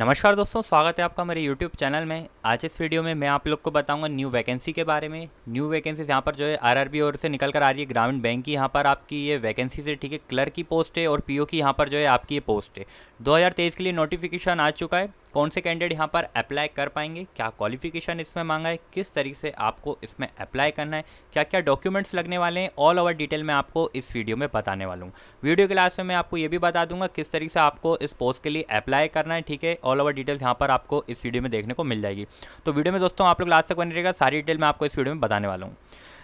नमस्कार दोस्तों स्वागत है आपका मेरे YouTube चैनल में आज इस वीडियो में मैं आप लोग को बताऊंगा न्यू वैकेंसी के बारे में न्यू वैकेंसी यहाँ पर जो है आर बी ओर से निकल कर आ रही है ग्रामीण बैंक की यहाँ पर आपकी ये वैकेंसी से ठीक है क्लर्क की पोस्ट है और पीओ की यहाँ पर जो है आपकी ये पोस्ट है 2023 के लिए नोटिफिकेशन आ चुका है कौन से कैंडिडेट यहाँ पर अप्लाई कर पाएंगे क्या क्वालिफिकेशन इसमें मांगा है किस तरीके से आपको इसमें अप्लाई करना है क्या क्या डॉक्यूमेंट्स लगने वाले हैं ऑल ओवर डिटेल मैं आपको इस वीडियो में बताने वाला हूँ वीडियो के लास्ट में मैं आपको ये भी बता दूंगा किस तरीके से आपको इस पोस्ट के लिए अप्लाई करना है ठीक है ऑल ओवर डिटेल्स यहाँ पर आपको इस वीडियो में देखने को मिल जाएगी तो वीडियो में दोस्तों आप लोग लास्ट तक बने रहेगा सारी डिटेल मैं आपको इस वीडियो में बताने वाला हूँ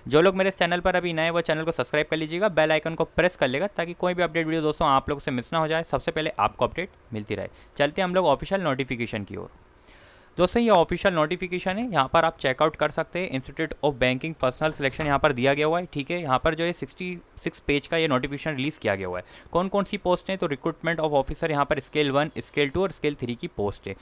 जो लोग मेरे चैनल पर अभी नए वो चैनल को सब्सक्राइब कर लीजिएगा बेल आइकन को प्रेस कर लेगा ताकि कोई भी अपडेट वीडियो दोस्तों आप लोग से मिस ना हो जाए सबसे पहले आपको अपडेट मिलती रहे चलते हम लोग ऑफिशियल नोटिफिकेशन की ओर दोस्तों ये ऑफिशियल नोटिफिकेशन है यहाँ पर आप चेकआउट कर सकते हैं institute of banking personnel selection यहाँ पर दिया गया हुआ है ठीक है यहाँ पर जो है सिक्सटी सिक्स पेज का ये नोटिफिकेशन रिलीज़ किया गया हुआ है कौन कौन सी पोस्ट है तो रिक्रूटमेंट ऑफ ऑफिसर यहाँ पर स्केल वन स्केल टू और स्केल थ्री की पोस्ट है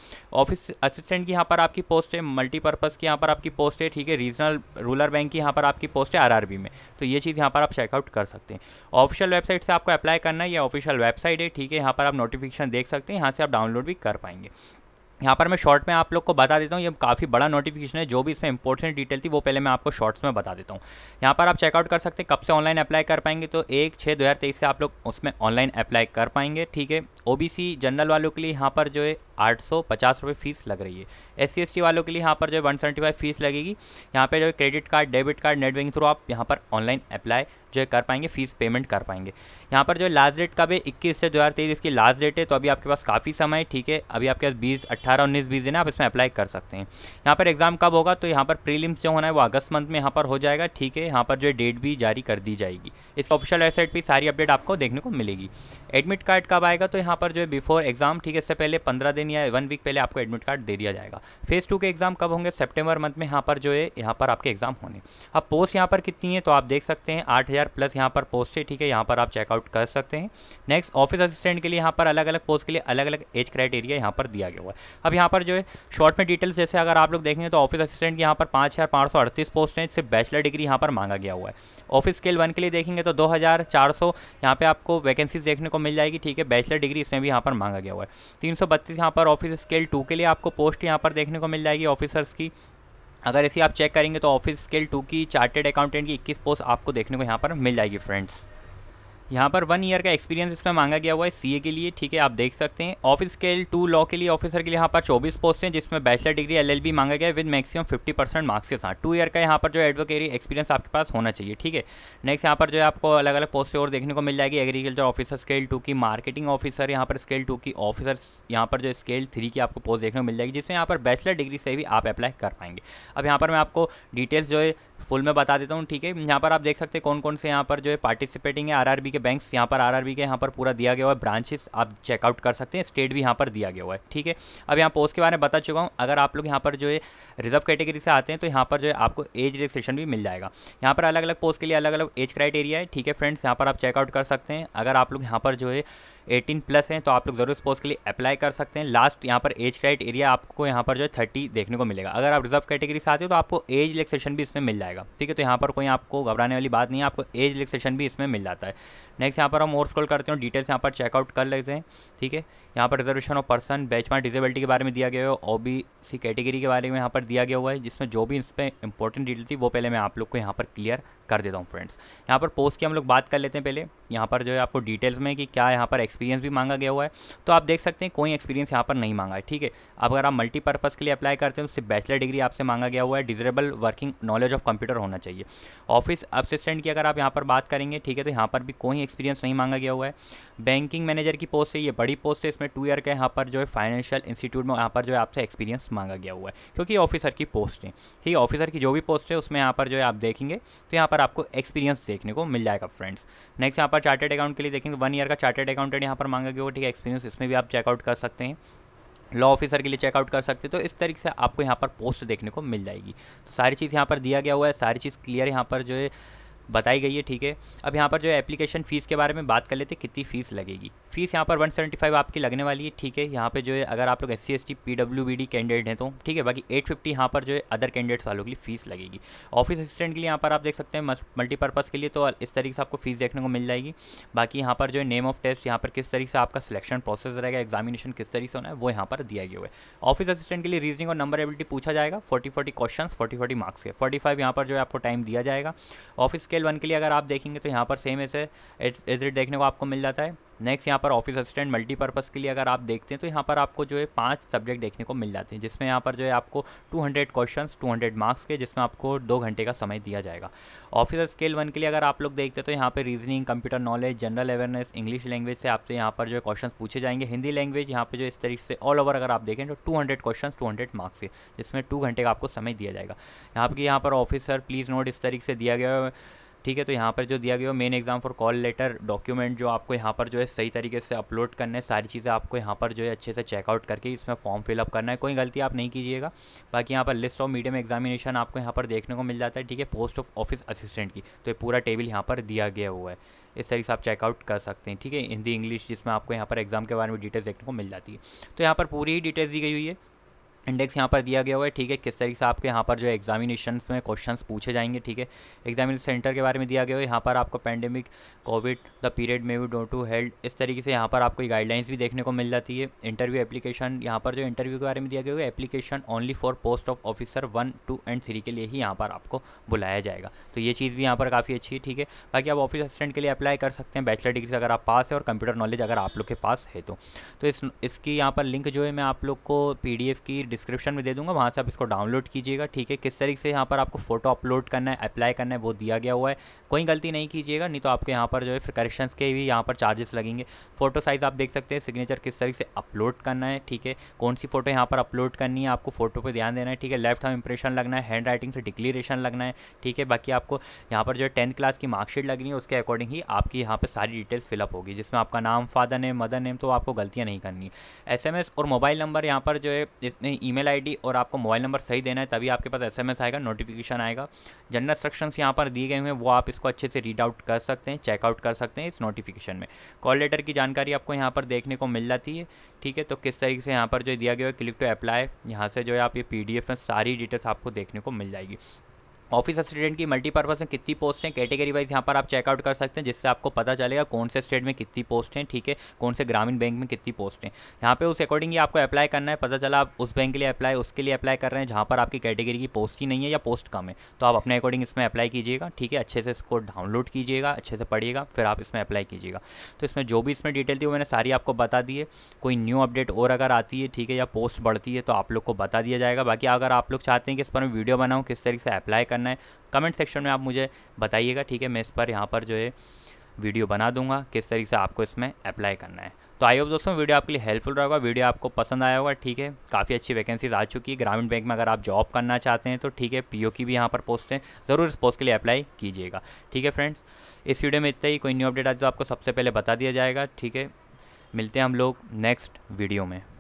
ऑफिस असिस्टेंट की यहाँ पर आपकी पोस्ट है मल्टीपर्पज़ की यहाँ पर आपकी पोस्ट है ठीक है रीजनल रूरल बैंक की यहाँ पर आपकी पोस्ट है आर में तो ये चीज़ यहाँ पर आप चेकआउट कर सकते हैं ऑफिशियल वेबसाइट से आपको अप्लाई करना है ये ऑफिशियल वेबसाइट है ठीक है यहाँ पर आप नोटिफिकेशन देख सकते हैं यहाँ से आप डाउनलोड भी कर पाएंगे यहाँ पर मैं शॉर्ट में आप लोग को बता देता हूँ ये काफ़ी बड़ा नोटिफिकेशन है जो भी इसमें इंपॉर्टेंट डिटेल थी वो पहले मैं आपको शॉर्ट्स में बता देता हूँ यहाँ पर आप चेकआउट कर सकते हैं कब से ऑनलाइन अप्लाई कर पाएंगे तो एक छः दो हज़ार तेईस से आप लोग उसमें ऑनलाइन अप्लाई कर पाएंगे ठीक है ओ बी सी जनरल वालों के लिए यहाँ पर जो है आठ सौ पचास रुपये फ़ीस लग रही है एस सी एस टी वालों के लिए यहाँ पर जो है वन सेवेंटी फाइव फ़ीस लगेगी यहाँ पर जो है credit card debit card net banking through आप यहाँ पर ऑनलाइन अप्लाई जो है कर पाएंगे फ़ीस पेमेंट कर पाएंगे यहाँ पर जो है लास्ट डेट का भी इक्कीस से दो हज़ार तेईस इसकी लास्ट डेट है तो अभी आपके पास काफ़ी समय है ठीक है अभी आपके पास बीस अट्ठारह उन्नीस बीस दिन आप इसमें अप्लाई कर सकते हैं यहाँ पर एग्ज़ाम कब होगा तो यहाँ पर प्रीलिम्स जो होना है वो अगस्त मंथ में यहाँ पर हो जाएगा ठीक है यहाँ पर जो डेट भी जारी कर दी जाएगी इस ऑफिशियल वेबसाइट पर सारी अपडेट आपको देखने को मिलेगी एडमिट कार्ड कब आएगा तो यहाँ पर जो है बिफोर एग्ज़ाम ठीक है इससे पहले पंद्रह दिन या वन वीक पहले आपको एडमिट कार्ड दे दिया जाएगा फेज़ टू के एग्ज़ाम कब होंगे सेप्टेम्बर मंथ में यहाँ पर जो है यहाँ पर आपके एग्ज़ाम होने अब पोस्ट यहाँ पर कितनी है तो आप देख सकते हैं आठ हज़ार प्लस यहाँ पर पोस्ट है ठीक है यहाँ पर आप चेकआउट कर सकते हैं नेक्स्ट ऑफिस असिस्टेंट के लिए यहाँ पर अलग अलग पोस्ट के लिए अलग अलग एज क्राइटेरिया यहाँ पर दिया गया हुआ है अब यहाँ पर जो है शॉर्ट में डिटेल्स जैसे अगर आप लोग देखेंगे तो ऑफिस असिस्टेंट यहाँ पर पाँच हज़ार पाँच सौ अड़तीस पोस्ट हैं सिर्फ बैचलर डिग्री यहाँ पर मांगा गया हुआ है ऑफिस स्केल वन के लिए देखेंगे तो दो हज़ार चार सौ यहाँ पर आपको वैकेंसीज देखने को मिल जाएगी ठीक है बैचलर डिग्री इसमें भी यहाँ पर मांगा गया हुआ है तीन सौ बत्तीस यहाँ पर ऑफिस स्केल टू के लिए आपको पोस्ट यहाँ पर देखने को मिल जाएगी ऑफिसर्स की अगर इसी आप चेक करेंगे तो ऑफिस स्केल टू की चार्टेड अकाउंटेंट की इक्कीस पोस्ट आपको देखने को यहाँ पर मिल जाएगी फ्रेंड्स यहाँ पर वन ईयर का एक्सपीरियंस इसमें मांगा गया हुआ है सीए के लिए ठीक है आप देख सकते हैं ऑफिस स्केल टू लॉ के लिए ऑफिसर के लिए यहाँ पर 24 पोस्ट हैं जिसमें बैचलर डिग्री एलएलबी मांगा गया है विद मैक्सिमम 50 परसेंट मार्क्स के साथ टू ईयर का यहाँ पर जो एडवोकेरी एक्सपीरियंस आपके पास होना चाहिए ठीक है नेक्स्ट यहाँ पर जो है आपको अलग अलग पोस्ट और देखने को मिल जाएगी एग्रीकल्चर ऑफिसर स्केल टू की मार्केटिंग ऑफिसर यहाँ पर स्केल टू की ऑफिसर यहाँ पर जो स्केल थ्री की आपको पोस्ट देखने को मिल जाएगी जिसमें यहाँ पर बैचलर डिग्री से भी आप अप्लाई कर पाएंगे अब यहाँ पर मैं आपको डिटेल्स जो है फुल में बता देता हूँ ठीक है यहाँ पर आप देख सकते हैं कौन कौन से यहाँ पर जो है पार्टिसिपेटिंग है आर के बैंक्स यहाँ पर आरआरबी के यहाँ पर पूरा दिया गया हुआ है ब्रांचेस आप चेकआउट कर सकते हैं स्टेट भी यहाँ पर दिया गया हुआ है ठीक है अब यहाँ पोस्ट के बारे में बता चुका हूँ अगर आप लोग यहाँ पर जो है रिजर्व कैटेगरी से आते हैं तो यहाँ पर जो है आपको एज रिलेक्सेशन भी मिल जाएगा यहाँ पर अलग अलग पोस्ट के लिए अलग अलग एज क्राइटेरिया है ठीक है फ्रेंड्स यहाँ पर आप चेकआउट कर सकते हैं अगर आप लोग यहाँ पर जो है एटीन प्लस हैं तो आप लोग ज़रूर इस पोस्ट के लिए अप्लाई कर सकते हैं लास्ट यहाँ पर एज क्राइट एरिया आपको यहाँ पर जो है थर्टी देखने को मिलेगा अगर आप रिजर्व कैटेगरी से आते हो तो आपको एज रिलेक्सेशन भी इसमें मिल जाएगा ठीक है तो यहाँ पर कोई आपको घबराने वाली बात नहीं है आपको एज रिलेक्सेशन भी इसमें मिल जाता है नेक्स्ट यहाँ पर हम और स्कॉल करते हैं डिटेल्स यहाँ पर चेकआउट कर लेते हैं ठीक है यहाँ पर reservation of person mart disability के बारे में दिया गया है ओ बी सी कैटेगरी के बारे में यहाँ पर दिया गया हुआ है जिसमें जो भी इस पर इंपॉर्टेंट डिटेल थी वो पहले मैं आप लोग को यहाँ पर क्लियर कर देता हूँ फ्रेंड्स यहाँ पर पोस्ट की हम लोग बात कर लेते हैं पहले यहाँ पर जो है आपको डिटेल्स में कि क्या यहाँ पर एक्सपीरियंस भी मांगा गया हुआ है तो आप देख सकते हैं कोई एक्सपीरियंस यहाँ पर नहीं मांगा है ठीक है अब अगर आप मल्टीपर्पज़ के लिए अप्लाई करते हैं तो सिर्फ बैचलर डिग्री आपसे मांगा गया हुआ है desirable working knowledge of computer होना चाहिए ऑफिस असिस्टेंट की अगर आप यहाँ पर बात करेंगे ठीक है तो यहाँ पर भी कोई एक्सपीरियंस नहीं मांगा गया हुआ है बैंकिंग मैनेजर की पोस्ट है ये बड़ी पोस्ट है इसमें टू ईयर का यहाँ पर जो है फाइनेंशियल इंस्टीट्यूट में यहाँ पर जो है आपसे एक्सपीरियंस मांगा गया हुआ है क्योंकि ऑफिसर की पोस्ट है ठीक है ऑफिसर की जो भी पोस्ट है उसमें यहाँ पर जो है आप देखेंगे तो यहाँ पर पर आपको एक्सपीरियंस देखने को मिल जाएगा फ्रेंड्स नेक्स्ट यहाँ पर चार्टेड अकाउंट के लिए देखेंगे वन ईयर का चार्टेड अकाउंटेंट यहाँ पर मांगा गया हो ठीक है एक्सपीरियंस इसमें भी आप चेकआउट कर सकते हैं लॉ ऑफिसर के लिए चेकआउट कर सकते हैं तो इस तरीके से आपको यहाँ पर पोस्ट देखने को मिल जाएगी तो सारी चीज़ यहाँ पर दिया गया हुआ है सारी चीज़ क्लियर यहाँ पर जो है बताई गई है ठीक है अब यहाँ पर जो है एप्लीकेशन फ़ीस के बारे में बात कर लेते कितनी फ़ीस लगेगी फीस यहाँ पर 175 आपकी लगने वाली है ठीक है यहाँ पे जो है अगर आप लोग S C S T P W B D candidate हैं तो ठीक है बाकी 850 फिफ्टी यहाँ पर जो है अदर कैंडिडेट्स वालों के लिए फीस लगेगी ऑफिस असिस्टेंट के लिए यहाँ पर आप देख सकते हैं मल्टीपर्पज़ के लिए तो इस तरीके से आपको फीस देखने को मिल जाएगी बाकी यहाँ पर जो है नेम ऑफ टेस्ट यहाँ पर किस तरीके से आपका सिलेक्शन प्रोसेस रहेगा एग्जामिनेशन किस तरीके से होना है वो यहाँ पर दिया गया है ऑफिस असिस्टेंट के लिए रीजनिंग और नंबर एबिलिटी पूछा जाएगा forty forty question forty forty marks के फोर्टी फाइव यहाँ पर जो है आपको टाइम दिया जाएगा ऑफिस स्केल वन के लिए अगर आप देखेंगे तो यहाँ पर सेम ऐसे एज देखने को आपको मिल जाता है नेक्स्ट यहाँ पर ऑफिस असिस्टेंट मल्टीपर्पज़ के लिए अगर आप देखते हैं तो यहाँ पर आपको जो है पांच सब्जेक्ट देखने को मिल जाते हैं जिसमें यहाँ पर जो है आपको 200 क्वेश्चंस 200 मार्क्स के जिसमें आपको दो घंटे का समय दिया जाएगा ऑफिसर स्केल वन के लिए अगर आप लोग देखते हैं तो यहाँ पर reasoning computer knowledge general awareness English language से आपसे यहाँ पर जो है क्वेश्चन पूछे जाएंगे हिंदी लैंग्वेज यहाँ पर जो इस तरीके से ऑल ओवर अगर आप देखें तो two hundred question two hundred marks के जिसमें टू घंटे का आपको समय दिया जाएगा यहाँ पर यहाँ पर ऑफिसर प्लीज़ नोट इस तरीके से दिया गया है ठीक है तो यहाँ पर जो दिया गया main exam for call letter document जो आपको यहाँ पर जो है सही तरीके से अपलोड करने है सारी चीज़ें आपको यहाँ पर जो है अच्छे से चेकआउट करके इसमें फॉर्म फिलअप करना है कोई गलती आप नहीं कीजिएगा बाकी यहाँ पर लिस्ट ऑफ मीडियम एग्जामिनेशन आपको यहाँ पर देखने को मिल जाता है ठीक है पोस्ट ऑफ ऑफिस असिस्टेंट की तो ये पूरा टेबल यहाँ पर दिया गया हुआ है इस तरीके से आप चेकआउट कर सकते हैं ठीक है हिंदी इंग्लिश जिसमें आपको यहाँ पर एग्जाम के बारे में डिटेल्स देखने को मिल जाती है तो यहाँ पर पूरी ही डिटेल्स दी गई हुई है इंडेक्स यहाँ पर दिया गया हुआ है ठीक है किस तरीके से आपके यहाँ पर जो एग्जामिनेशन में क्वेश्चंस पूछे जाएंगे ठीक है एग्जामिनेशन सेंटर के बारे में दिया गया है यहाँ पर आपको पैंडेमिक कोविड द पीरियड में वी डोंट टू हेल्ड इस तरीके से यहाँ पर आपको गाइडलाइंस भी देखने को मिल जाती है इंटरव्यू एप्लीकेशन यहाँ पर जो इंटरव्यू के बारे में दिया गया है application only for post of officer one two and three के लिए ही यहाँ पर आपको बुलाया जाएगा तो ये चीज़ भी यहाँ पर काफ़ी अच्छी है ठीक है बाकी आप ऑफिस असिस्टेंट के लिए अप्लाई कर सकते हैं बैचलर डिग्री अगर आप पास है और कंप्यूटर नॉलेज अगर आप लोग के पास है तो, तो इस इसकी यहाँ पर लिंक जो है मैं आप लोग को पी की डिस्क्रिप्शन में दे दूंगा वहाँ से आप इसको डाउनलोड कीजिएगा ठीक है किस तरीके से यहाँ पर आपको फोटो अपलोड करना है अप्लाई करना है वो दिया गया हुआ है कोई गलती नहीं कीजिएगा नहीं तो आपके यहाँ पर जो है फिर करेक्शन के भी यहाँ पर चार्जेस लगेंगे फोटो साइज़ आप देख सकते हैं सिग्नेचर किस तरीके से अपलोड करना है ठीक है कौन सी फोटो यहाँ पर अपलोड करनी है आपको फोटो पर ध्यान देना है ठीक है लेफ्ट हम इंप्रेशन लगना है हैंड राइटिंग से डिक्लेरेशन लगना है ठीक है बाकी आपको यहाँ पर जो है टेंथ क्लास की मार्कशीट लगनी है उसके अकॉर्डिंग ही आपकी यहाँ पर सारी डिटेल्स फिलअप होगी जिसमें आपका नाम फादर नेम मदर नेम तो आपको गलतियाँ नहीं करनी एस और मोबाइल नंबर यहाँ पर जो है इसमें ईमेल आईडी और आपको मोबाइल नंबर सही देना है तभी आपके पास एसएमएस आएगा नोटिफिकेशन आएगा जनरल इंस्ट्रक्शंस यहाँ पर दिए गए हुए हैं वो आप इसको अच्छे से रीड आउट कर सकते हैं चेकआउट कर सकते हैं इस नोटिफिकेशन में कॉल लेटर की जानकारी आपको यहाँ पर देखने को मिल जाती है ठीक है तो किस तरीके से यहाँ पर जो दिया गया है क्लिक टू अप्लाई यहाँ से जो है आप ये पी में सारी डिटेल्स आपको देखने को मिल जाएगी ऑफिस असिस्टेंट की मल्टीपर्पज़ में कितनी पोस्ट हैं कैटेगरी वाइज यहाँ पर आप चेकआउट कर सकते हैं जिससे आपको पता चलेगा कौन से स्टेट में कितनी पोस्ट हैं ठीक है कौन से ग्रामीण बैंक में कितनी पोस्ट हैं यहाँ पे उस अकॉर्डिंग ही आपको अप्लाई करना है पता चला आप उस बैंक के लिए अप्लाई उसके लिए अप्लाई कर रहे हैं जहाँ पर आपकी कैटेगरी की पोस्ट ही नहीं है या पोस्ट कम है तो आप अपने अकॉर्डिंग इसमें अप्लाई कीजिएगा ठीक है अच्छे से इसको डाउनलोड कीजिएगा अच्छे से पढ़िएगा फिर आप इसमें अप्लाई कीजिएगा तो इसमें जो भी इसमें डिटेल थी वो मैंने सारी आपको बता दी है कोई न्यू अपडेट और अगर आती है ठीक है या पोस्ट बढ़ती है तो आप लोग को बता दिया जाएगा बाकी अगर आप लोग चाहते हैं कि इस पर मैं वीडियो बनाऊँ किस तरीके से अप्लाई करना है कमेंट सेक्शन में आप मुझे बताइएगा ठीक है मैं इस पर यहाँ पर जो है वीडियो बना दूंगा किस तरीके से आपको इसमें अप्लाई करना है तो आई होप दोस्तों वीडियो आपके लिए हेल्पफुल रहेगा वीडियो आपको पसंद आया होगा ठीक है काफ़ी अच्छी वैकेंसीज आ चुकी है ग्रामीण बैंक में अगर आप जॉब करना चाहते हैं तो ठीक है पीओ की भी यहाँ पर पोस्ट हैं ज़रूर इस पोस्ट के लिए अप्लाई कीजिएगा ठीक है फ्रेंड्स इस वीडियो में इतना ही कोई न्यू अपडेट आज तो आपको सबसे पहले बता दिया जाएगा ठीक है मिलते हैं हम लोग नेक्स्ट वीडियो में